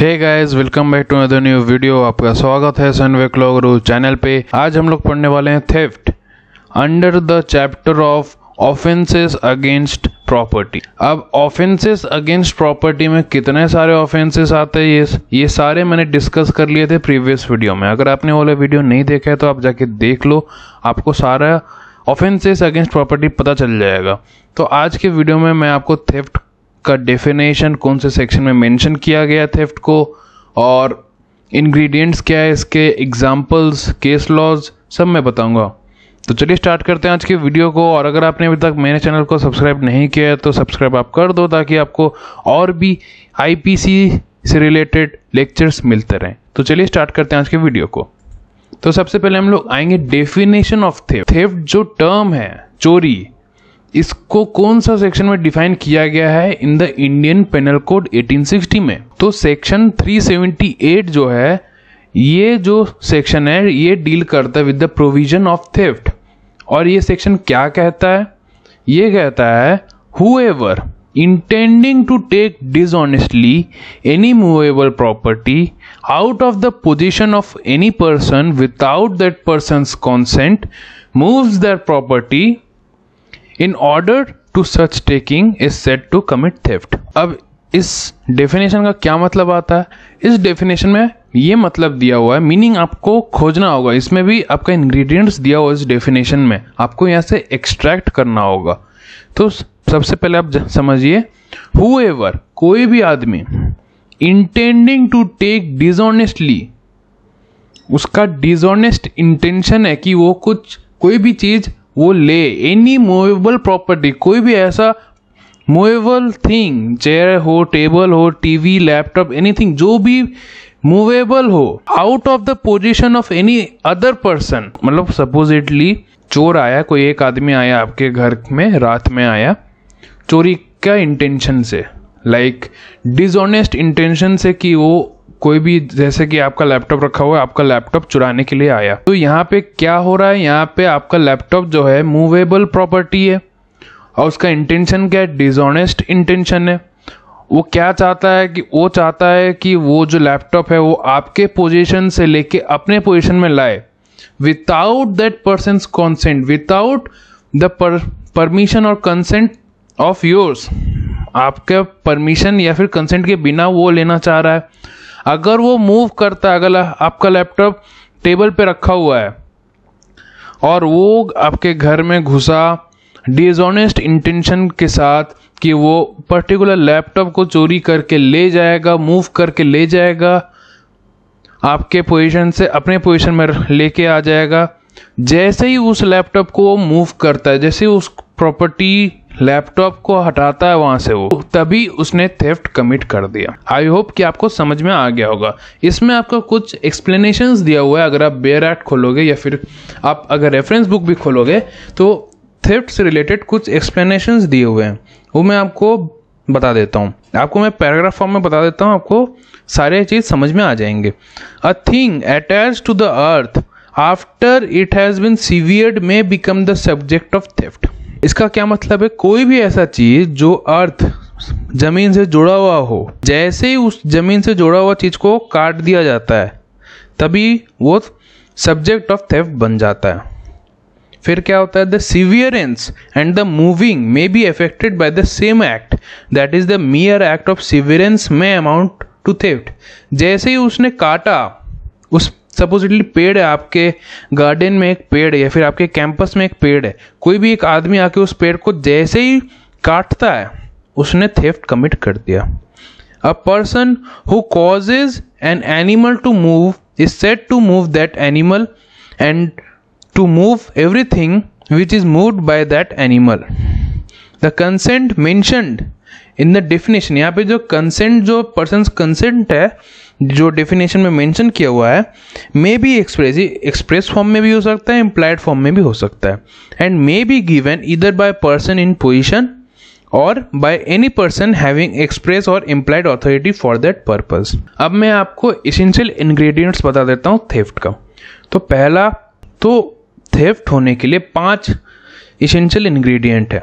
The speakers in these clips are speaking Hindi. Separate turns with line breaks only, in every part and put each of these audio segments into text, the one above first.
hey guys welcome back to other new video आपका स्वागत है सनवे क्लॉगरू चैनल पे आज हम लोग पढ़ने वाले हैं theft under the chapter of offences against property अब ऑफेंसेस अगेंस्ट प्रॉपर्टी में कितने सारे ऑफेंसेस आते हैं ये ये सारे मैंने डिस्कस कर लिए थे प्रीवियस वीडियो में अगर आपने वाला वीडियो नहीं देखा है तो आप जाके देख लो आपको सारा ऑफेंसेस अगेंस्ट प्रॉपर्टी पता चल जाएगा तो आज के वीडियो में मैं आपको थेफ्ट का डेफिनेशन कौन से सेक्शन में मेंशन किया गया थेफ्ट को और इंग्रेडिएंट्स क्या है इसके एग्जांपल्स केस लॉज सब मैं बताऊंगा तो चलिए स्टार्ट करते हैं आज के वीडियो को और अगर आपने अभी तक मेरे चैनल को सब्सक्राइब नहीं किया है तो सब्सक्राइब आप कर दो ताकि आपको और भी आईपीसी से रिलेटेड लेक्चर्स मिलते रहें तो चलिए स्टार्ट करते हैं आज के वीडियो को तो सबसे पहले हम लोग आएंगे डेफिनेशन ऑफ थेफ्ट थेफ्ट जो टर्म है चोरी इसको कौन सा सेक्शन में डिफाइन किया गया है in the Indian Penal Code 1860 में तो सेक्शन 378 जो है ये जो सेक्शन है ये डील करता है with the provision of theft और ये सेक्शन क्या कहता है ये कहता है whoever intending to take dishonestly any movable property out of the possession of any person without that person consent move that property in order to such taking is said to commit theft अब इस डेफिनेशन का क्या मतलब आता है इस डेफिनेशन में ये मतलब दिया हुआ है मीनिंग आपको खोजना होगा इसमें भी आपका इंग्रेडिएंट्स दिया हुआ है इस डेफिनेशन में आपको यहाँ से एक्सट्रैक्ट करना होगा तो सबसे पहले आप समझिए एवर कोई भी आदमी इंटेंडिंग टू टेक डिजोनेस्टली उसका डिजोनेस्ट इंटेंशन है कि वो कुछ कोई भी चीज़ वो ले एनी मूवेबल प्रॉपर्टी कोई भी ऐसा मूवेबल थिंग चेयर हो टेबल हो टीवी लैपटॉप एनीथिंग जो भी मूवेबल हो out of the possession of any other person मतलब सपोजिटली चोर आया कोई एक आदमी आया आपके घर में रात में आया चोरी क्या इंटेंशन से लाइक डिसऑनेस्ट इंटेंशन से कि वो कोई भी जैसे कि आपका लैपटॉप रखा हुआ है आपका लैपटॉप चुराने के लिए आया तो यहाँ पे क्या हो रहा है यहाँ पे आपका लैपटॉप जो है मूवेबल प्रॉपर्टी है और उसका इंटेंशन क्या है डिजॉनेस्ट इंटेंशन है वो क्या चाहता है कि वो चाहता है कि वो जो लैपटॉप है वो आपके पोजीशन से लेके अपने पोजीशन में लाए without that person consent without the permission और कंसेंट ऑफ योर्स आपके परमिशन या फिर कंसेंट के बिना वो लेना चाह रहा है अगर वो मूव करता है अगर आपका लैपटॉप टेबल पे रखा हुआ है और वो आपके घर में घुसा डिजोनेस्ट इंटेंशन के साथ कि वो पर्टिकुलर लैपटॉप को चोरी करके ले जाएगा मूव करके ले जाएगा आपके पोजीशन से अपने पोजीशन में लेके आ जाएगा जैसे ही उस लैपटॉप को वो मूव करता है जैसे उस प्रॉपर्टी लैपटॉप को हटाता है वहाँ से वो तभी उसने थेफ्ट कमिट कर दिया आई होप कि आपको समझ में आ गया होगा इसमें आपको कुछ एक्सप्लेनेशन दिया हुआ है अगर आप बेयर एक्ट खोलोगे या फिर आप अगर रेफरेंस बुक भी खोलोगे तो थेफ्ट से रिलेटेड कुछ एक्सप्लेनेशन दिए हुए हैं वो मैं आपको बता देता हूँ आपको मैं पैराग्राफ फॉर्म में बता देता हूँ आपको सारे चीज़ समझ में आ जाएंगे a thing attach to the earth after it has been severed may become the subject of theft इसका क्या मतलब है कोई भी ऐसा चीज जो अर्थ जमीन से जुड़ा हुआ हो जैसे ही उस जमीन से जुड़ा हुआ चीज को काट दिया जाता है तभी वो सब्जेक्ट ऑफ थेफ्ट बन जाता है फिर क्या होता है the severance and the moving may be effected by the same act that is the mere act of severance may amount to theft जैसे ही उसने काटा उस सपोजिटली पेड़ है आपके गार्डन में एक पेड़ है या फिर आपके कैंपस में एक पेड़ है कोई भी एक आदमी आके उस पेड़ को जैसे ही काटता है उसने थेफ्ट कमिट कर दिया a person who causes an animal to move is said to move that animal and to move everything which is move by that animal the consent mentioned in the definition यहाँ पे जो कंसेंट जो पर्सन कंसेंट है जो डेफिनेशन में मेंशन किया हुआ है may be express express form में भी हो सकता है इम्प्लाइड फॉर्म में भी हो सकता है and may be given either by person in possession और by any person having express और implied authority for that purpose अब मैं आपको इसेंशियल इन्ग्रीडियंट्स बता देता हूँ थेफ्ट का तो पहला तो थेफ्ट होने के लिए पांच इसेंशियल इन्ग्रीडियंट है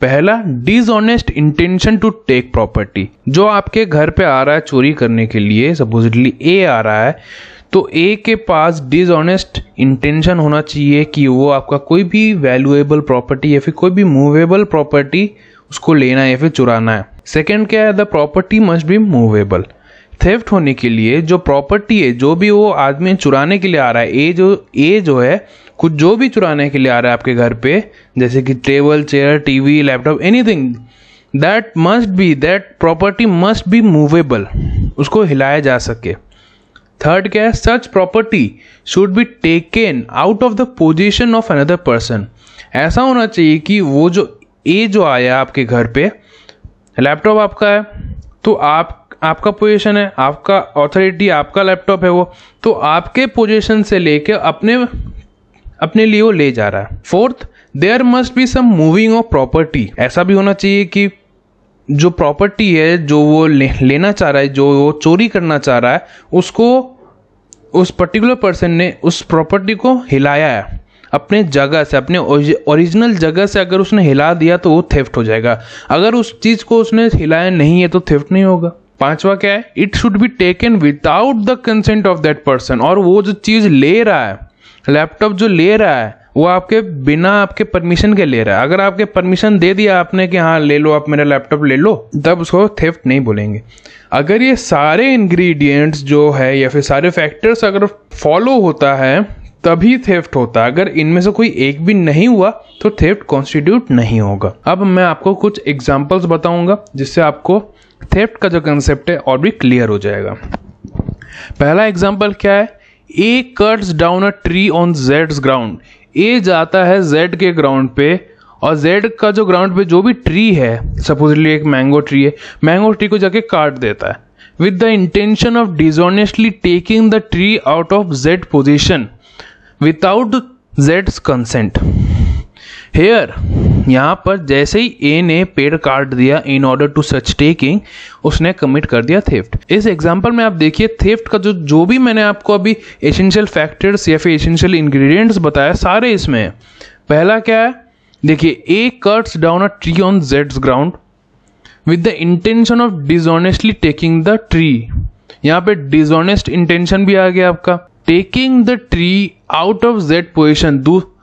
पहला dishonest intention to take property जो आपके घर पे आ रहा है चोरी करने के लिए सपोजिटली ए आ रहा है तो ए के पास डिसऑनेस्ट इंटेंशन होना चाहिए कि वो आपका कोई भी वैल्यूएबल प्रॉपर्टी या फिर कोई भी मूवेबल प्रॉपर्टी उसको लेना है या फिर चुराना है सेकेंड क्या है the property must be movable theft होने के लिए जो प्रॉपर्टी है जो भी वो आदमी चुराने के लिए आ रहा है ए जो ए जो है कुछ जो भी चुराने के लिए आ रहा है आपके घर पे जैसे कि table chair TV laptop anything that must be that property must be movable उसको हिलाया जा सके थर्ड क्या है such property should be taken out of the possession of another person ऐसा होना चाहिए कि वो जो ए जो आया आपके घर पे लैपटॉप आपका है तो आप आपका पोजीशन है आपका ऑथोरिटी आपका लैपटॉप है वो तो आपके पोजीशन से लेके अपने अपने लिए वो ले जा रहा है fourth there must be some moving of property ऐसा भी होना चाहिए कि जो प्रॉपर्टी है जो वो ले, लेना चाह रहा है जो वो चोरी करना चाह रहा है उसको उस पर्टिकुलर पर्सन ने उस प्रॉपर्टी को हिलाया है अपने जगह से अपने ओरिजिनल जगह से अगर उसने हिला दिया तो वो थेफ्ट हो जाएगा अगर उस चीज़ को उसने हिलाया नहीं है तो थेफ्ट नहीं होगा पांचवा क्या है it should be taken without the consent of that person और वो जो चीज़ ले रहा है लैपटॉप जो ले रहा है वो आपके बिना आपके परमिशन के ले रहा है अगर आपके परमिशन दे दिया आपने कि हाँ ले लो आप मेरा लैपटॉप ले लो तब उसको थेफ्ट नहीं बोलेंगे अगर ये सारे इंग्रेडिएंट्स जो है या फिर सारे फैक्टर्स अगर फॉलो होता है तभी थेफ्ट होता है अगर इनमें से कोई एक भी नहीं हुआ तो थेफ्ट कॉन्स्टिट्यूट नहीं होगा अब मैं आपको कुछ एग्जाम्पल्स बताऊंगा जिससे आपको थेफ्ट का जो कंसेप्ट है और भी क्लियर हो जाएगा पहला एग्जाम्पल क्या है A cuts down a tree on Z ground A जाता है जेड के ग्राउंड पे और जेड का जो ग्राउंड पे जो भी ट्री है सपोजली एक मैंगो ट्री है मैंगो ट्री को जाके काट देता है with the intention of dishonestly taking the tree out of Z possession without जेड्स कंसेंट हेयर यहाँ पर जैसे ही ए ने पेड़ काट दिया in order to such taking उसने कमिट कर दिया थेफ्ट इस एग्जाम्पल में आप देखिए थेफ्ट का जो जो भी मैंने आपको अभी एसेंशियल फैक्टर्स या फिर एसेंशियल इंग्रेडिएंट्स बताया सारे इसमें पहला क्या है देखिए A cuts down a tree on जेड्स ground with the intention of dishonestly taking the tree यहाँ पे डिजॉनेस्ट इंटेंशन भी आ गया आपका taking the tree out of Z possession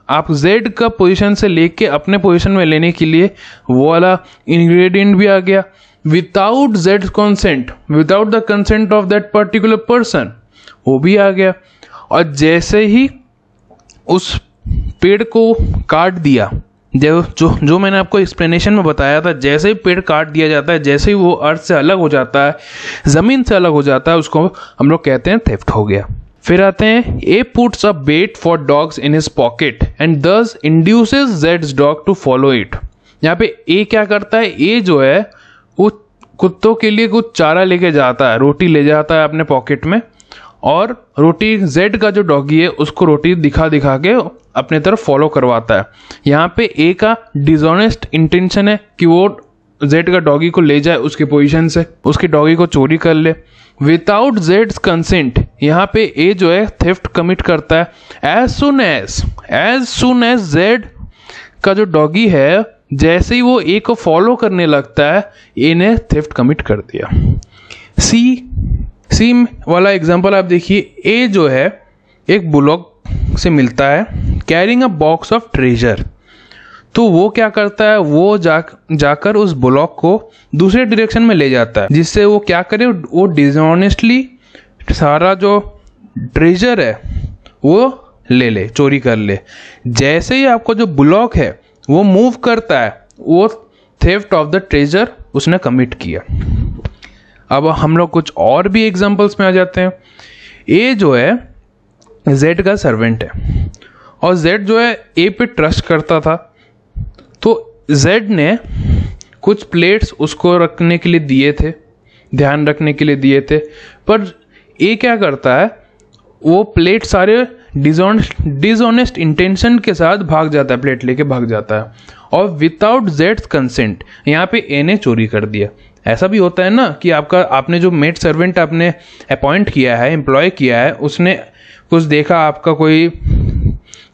आप z का पोजीशन से लेके अपने पोजीशन में लेने के लिए वो वाला इंग्रेडिएंट भी आ गया without z consent without the consent of that particular person वो भी आ गया और जैसे ही उस पेड़ को काट दिया जो जो जो मैंने आपको एक्सप्लेनेशन में बताया था जैसे ही पेड़ काट दिया जाता है जैसे ही वो अर्थ से अलग हो जाता है ज़मीन से अलग हो जाता है उसको हम लोग कहते हैं थेफ्ट हो गया फिर आते हैं A puts a bait for dogs in his pocket and thus induces जेड्स डॉग टू फॉलो इट यहाँ पे ए क्या करता है ए जो है वो कुत्तों के लिए कुछ चारा लेके जाता है रोटी ले जाता है अपने पॉकेट में और रोटी जेड का जो डॉगी है उसको रोटी दिखा दिखा के अपने तरफ फॉलो करवाता है यहाँ पे ए का डिजोनेस्ट इंटेंशन है कि वो जेड का डॉगी को ले जाए उसके पोजीशन से उसके डॉगी को चोरी कर ले विदाउट जेड कंसेंट यहाँ पे ए जो है थेफ्ट कमिट करता है as soon as as soon as Z का जो डॉगी है जैसे ही वो ए को फॉलो करने लगता है ए ने थेफ्ट कमिट कर दिया सी सी वाला एग्जाम्पल आप देखिए ए जो है एक ब्लॉक से मिलता है carrying a box of treasure तो वो क्या करता है वो जा जाकर उस ब्लॉक को दूसरे डायरेक्शन में ले जाता है जिससे वो क्या करे वो डिजॉनेस्टली सारा जो ट्रेजर है वो ले ले चोरी कर ले जैसे ही आपको जो ब्लॉक है वो मूव करता है वो थेफ्ट ऑफ द ट्रेजर उसने कमिट किया अब हम लोग कुछ और भी एग्जाम्पल्स में आ जाते हैं ए जो है जेड का सर्वेंट है और जेड जो है ए पे ट्रस्ट करता था जेड ने कुछ प्लेट्स उसको रखने के लिए दिए थे ध्यान रखने के लिए दिए थे पर ए क्या करता है वो प्लेट सारे डिजोनेस्ट डिजोनेस्ट इंटेंशन के साथ भाग जाता है प्लेट लेके भाग जाता है और विदाउट जेड कंसेंट यहाँ पे ए ने चोरी कर दिया ऐसा भी होता है ना कि आपका आपने जो मेड सर्वेंट आपने अपॉइंट किया है एम्प्लॉय किया है उसने कुछ देखा आपका कोई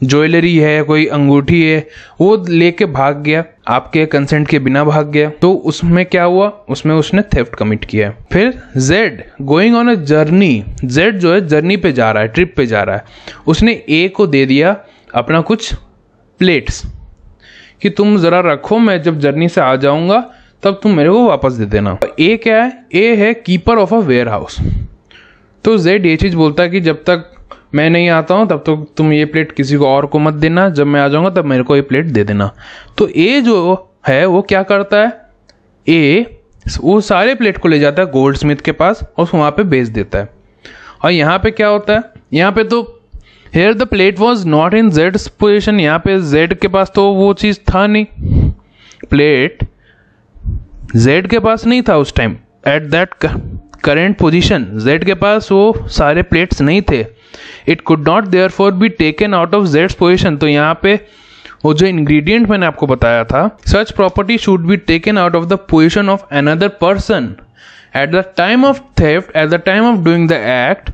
ज्वेलरी है कोई अंगूठी है वो लेके भाग गया आपके कंसेंट के बिना भाग गया तो उसमें क्या हुआ उसमें उसने थेफ्ट कमिट किया है फिर Z going on a journey Z जो है जर्नी पे जा रहा है ट्रिप पे जा रहा है उसने ए को दे दिया अपना कुछ प्लेट्स कि तुम ज़रा रखो मैं जब जर्नी से आ जाऊंगा तब तुम मेरे को वापस दे देना ए क्या है ए है keeper of a warehouse तो जेड ये चीज़ बोलता है कि जब तक मैं नहीं आता हूँ तब तो तुम ये प्लेट किसी को और को मत देना जब मैं आ जाऊँगा तब मेरे को ये प्लेट दे देना तो ए जो है वो क्या करता है ए वो सारे प्लेट को ले जाता है गोल्ड स्मिथ के पास और वहाँ पे बेच देता है और यहाँ पे क्या होता है यहाँ पे तो here the plate was not in Z possession यहाँ पे जेड के पास तो वो चीज़ था नहीं प्लेट जेड के पास नहीं था उस time at that current possession Z के पास वो सारे प्लेट्स नहीं थे it could not therefore be taken out of जेड्स पोजिशन तो यहाँ पे वो जो इंग्रेडिएंट मैंने आपको बताया था such property should be taken out of the possession of another person at the time of theft at the time of doing the act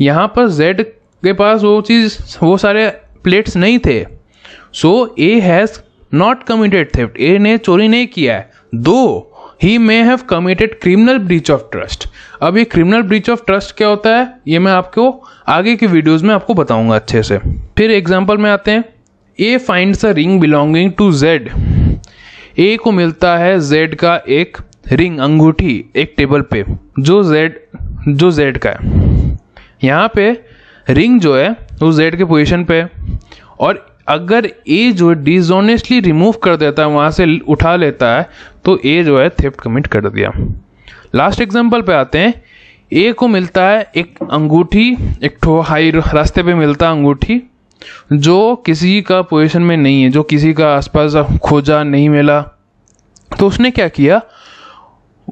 यहाँ पर जेड के पास वो चीज़ वो सारे प्लेट्स नहीं थे so A has not committed theft A ने चोरी नहीं किया है though he may have committed criminal breach of trust अब ये क्रिमिनल ब्रीच ऑफ ट्रस्ट क्या होता है ये मैं आपको आगे की वीडियोज में आपको बताऊंगा अच्छे से फिर एग्जाम्पल में आते हैं A find a ring belonging to Z A को मिलता है जेड का एक रिंग अंगूठी एक टेबल पे जो जेड जो जेड का है यहाँ पे रिंग जो है वो जेड के पोजीशन पे है और अगर ए जो है डिजोनेस्टली रिमूव कर देता है वहाँ से उठा लेता है तो ए जो है थेफ्ट कमिट कर दिया लास्ट एग्जाम्पल पे आते हैं ए को मिलता है एक अंगूठी एक ठो हाई रास्ते पे मिलता अंगूठी जो किसी का पोजीशन में नहीं है जो किसी का आसपास खोजा नहीं मिला तो उसने क्या किया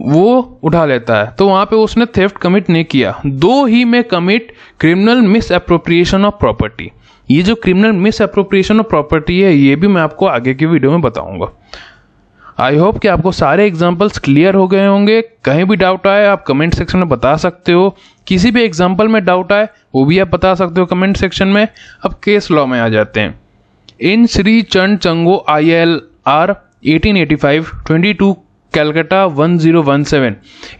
वो उठा लेता है तो वहां पे उसने थेफ्ट कमिट नहीं किया though he may commit criminal misappropriation of property ये जो criminal misappropriation of property है ये भी मैं आपको आगे की वीडियो में बताऊंगा आई होप कि आपको सारे एग्जाम्पल्स क्लियर हो गए होंगे कहीं भी डाउट आए आप कमेंट सेक्शन में बता सकते हो किसी भी एग्जाम्पल में डाउट आए वो भी आप बता सकते हो कमेंट सेक्शन में अब केस लॉ में आ जाते हैं in Shri Chand Chango I L R eighteen eighty five twenty two Calcutta 1017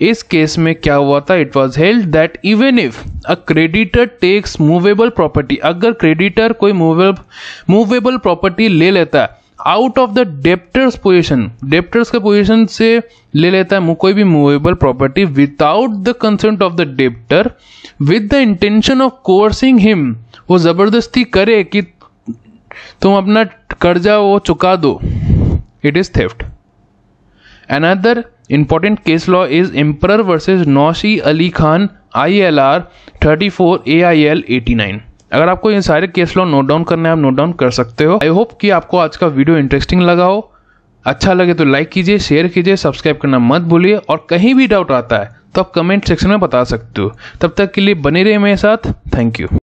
इस केस में क्या हुआ था it was held that even if a creditor takes movable property अगर क्रेडिटर कोई मूवेबल मूवेबल प्रॉपर्टी ले लेता है out of the debtor's possession debtor's के पोजिशन से ले लेता है कोई भी movable property without the consent of the debtor with the intention of कोर्सिंग him वो जबरदस्ती करे कि तुम अपना कर्जा वो चुका दो it is theft Another important case law is Emperor versus Nausi Ali Khan ILR 34 AIL 89 अगर आपको ये सारे केस लॉ नोट डाउन करने आप नोट डाउन कर सकते हो आई होप कि आपको आज का वीडियो इंटरेस्टिंग लगा हो अच्छा लगे तो लाइक कीजिए शेयर कीजिए सब्सक्राइब करना मत भूलिए और कहीं भी डाउट आता है तो आप कमेंट सेक्शन में बता सकते हो तब तक के लिए बने रहिए मेरे साथ थैंक यू